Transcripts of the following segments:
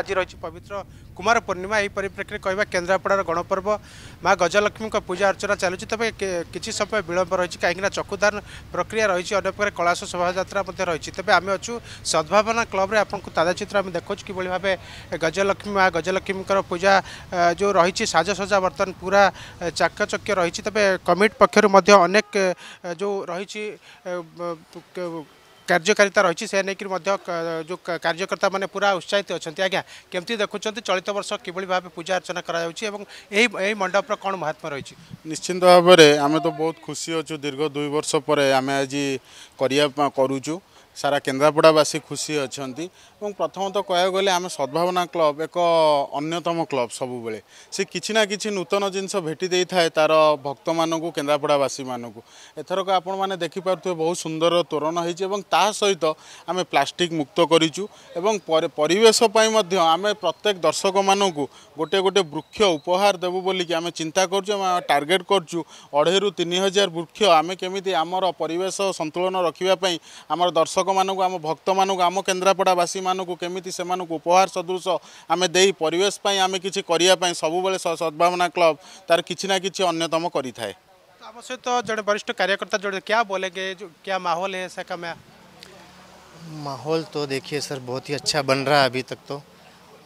আজি রয়েছে পবিত্র কুমার পূর্ণিমা এই পরিপ্রেক্ষী কহা কেন্দ্রাপড়ার গণপর্ব মা গজলক্ষ্মী পূজা অর্চনা চালুছে তবে কিছু সময় বিলম্ব রয়েছে কিনা চকুদান প্রক্রিয়া রয়েছে অনেক প্রকার কলাশ শোভাযাত্রা রয়েছে তবে আমি অছু সদ্ভাবনা ক্লবরে আপনার তাজা চিত্র আমি দেখুছ কিভাবে ভাবে গজলক্ষ্মী মা গজলক্ষ্মীঙ্কর পূজা যে রয়েছে সাজসজা বর্তমান পুরা চাকচক্য রয়েছে তবে কমিটি পক্ষর অনেক যে রয়েছে কার্যকারিতা রয়েছে সে নেই যে কার্যকর্তা মানে পুরা উৎসাহিত অনেক আজ্ঞা কমিটি দেখুছেন চলিত বর্ষ কিভাবে ভাবে পূজা অর্চনা করা যাচ্ছে এবং এই এই মণ্ডপর কম মহাত্ম রয়েছে নিশ্চিন্ত ভাবে আমি তো বহু খুশি অছু দীর্ঘ দুই বর্ষ পরে আমি আজ করিয়া করুছু সারা কেন্দ্রাপড়াবাসী খুশি অনেক এবং প্রথমত কয়া গেলে আমি সদ্ভাবনা ক্লব এক অন্যতম ক্লব সবুলে সে কিছু না কিছু নূতন জিনিস ভেটি দিয়ে থাকে তার ভক্ত মানুষ কেন্দ্রাপড়াবাসী মানুষ এথরক আপনার মানে দেখিপারে বহু সুন্দর তোরণ হয়েছে এবং তা সহিত আমি প্লাষ্টিক মুক্ত করিছু এবং পরিবেশ আমি প্রত্যেক দর্শক মানুষ গোটে গোটে বৃক্ষ উপহার দেব বলি আমি চিন্তা করছু টার্গেট করছু অড়াই রু তিন হাজার বৃক্ষ আমি কেমি আমার পরিবেশ সন্তুলন রাখা আমার দর্শক কৃষকমানকু আম आम भक्त কেন্দ্রাপড়াবাসীমানকু आम केन्द्रापड़ावासी मानक केमी से उपहार सदृश आम दे কিছু করিয়া পাই सब सद्भावना क्लब तार कि ना कि अन्तम করি आप सहित जो वरिष्ठ कार्यकर्ता जो क्या बोलेंगे जो क्या माहौल है ऐसा में माहौल तो देखिए सर बहुत ही अच्छा बन रहा है अभी तक तो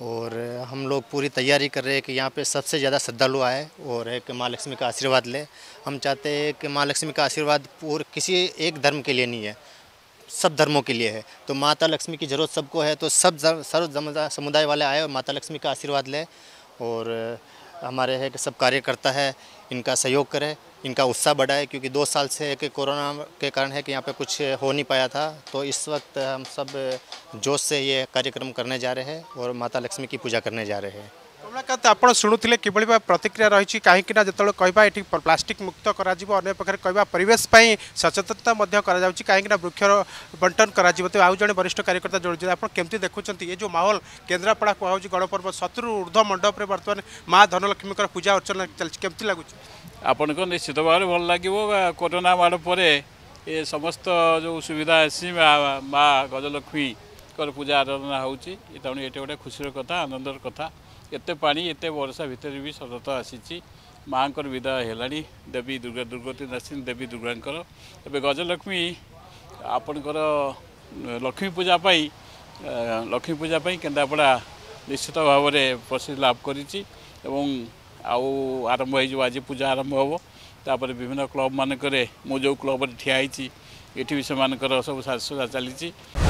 और हम लोग पूरी तैयारी कर रहे हैं कि यहाँ पे सबसे ज़्यादा श्रद्धालु आए और एक माँ लक्ष्मी का आशीर्वाद ले हम चाहते हैं कि माँ लक्ष्मी का आशीर्वाद पूरे किसी एक धर्म के लिए नहीं है सब धर्मों के लिए है तो माता लक्ष्मी की ज़रूरत सबको है तो सब सर्व समुदाय वाले आए और माता लक्ष्मी का आशीर्वाद लें और हमारे है कि सब कार्यकर्ता है इनका सहयोग करें इनका उत्साह बढ़ाए क्योंकि दो साल से कि कोरोना के कारण है कि यहाँ पे कुछ हो नहीं पाया था तो इस वक्त हम सब जोश से ये कार्यक्रम करने जा रहे हैं और माता लक्ष्मी की पूजा करने जा रहे हैं କମଳାକାନ୍ତ ଆପଣ ଶୁଣୁଥିଲେ କିଭଳି ଭାବେ ପ୍ରତିକ୍ରିୟା ରହିଛି କାହିଁକି ନା ଯେତେବେଳେ କହିବା ଏଠି ପ୍ଲାଷ୍ଟିକ ମୁକ୍ତ କରାଯିବ ଅନ୍ୟ ପକ୍ଷରେ କହିବା ପରିବେଶ ପାଇଁ ସଚେତନତା ମଧ୍ୟ କରାଯାଉଛି କାହିଁକି ନା ବୃକ୍ଷର ବଣ୍ଟନ କରାଯିବ ତେବେ ଆଉ ଜଣେ ବରିଷ୍ଠ କାର୍ଯ୍ୟକର୍ତ୍ତା ଜଣେ ଆପଣ କେମିତି ଦେଖୁଛନ୍ତି ଏ ଯେଉଁ ମାହୋଲ କେନ୍ଦ୍ରାପଡ଼ା କୁହାହେଉଛି ଗଣପର୍ବ ଶତ୍ରୁ ଉର୍ଦ୍ଧ୍ୱ ମଣ୍ଡପରେ ବର୍ତ୍ତମାନ ମା ଧନଲକ୍ଷ୍ମୀଙ୍କର ପୂଜା ଅର୍ଚ୍ଚନା ଚାଲିଛି କେମିତି ଲାଗୁଛି ଆପଣଙ୍କୁ ନିଶ୍ଚିତ ଭାବରେ ଭଲ ଲାଗିବ କରୋନା ମାଡ଼ ପରେ ଏ ସମସ୍ତ ଯେଉଁ ସୁବିଧା ଆସି ମା ଗଜଲକ୍ଷ୍ମୀଙ୍କର ପୂଜା ଆରାଧନା ହେଉଛି ତେଣୁ ଏଇଟା ଗୋଟେ ଖୁସିର କଥା ଆନନ୍ଦର କଥା ଏତେ ପାଣି ଏତେ ବର୍ଷା ଭିତରେ ବି ସତତ ଆସିଛି ମାଆଙ୍କର ବିଦାୟ ହେଲାଣି ଦେବୀ ଦୁର୍ଗା ଦୁର୍ଗତୀ ନାସିନୀ ଦେବୀ ଦୁର୍ଗାଙ୍କର ଏବେ ଗଜଲକ୍ଷ୍ମୀ ଆପଣଙ୍କର ଲକ୍ଷ୍ମୀ ପୂଜା ପାଇଁ ଲକ୍ଷ୍ମୀ ପୂଜା ପାଇଁ କେନ୍ଦ୍ରାପଡ଼ା ନିଶ୍ଚିତ ଭାବରେ ପ୍ରସିଦ୍ଧ ଲାଭ କରିଛି ଏବଂ ଆଉ ଆରମ୍ଭ ହୋଇଯିବ ଆଜି ପୂଜା ଆରମ୍ଭ ହେବ ତାପରେ ବିଭିନ୍ନ କ୍ଲବ୍ ମାନଙ୍କରେ ମୁଁ ଯେଉଁ କ୍ଲବ୍ରେ ଠିଆ ହେଇଛି ଏଠି ବି ସେମାନଙ୍କର ସବୁ ସାଜସଜା ଚାଲିଛି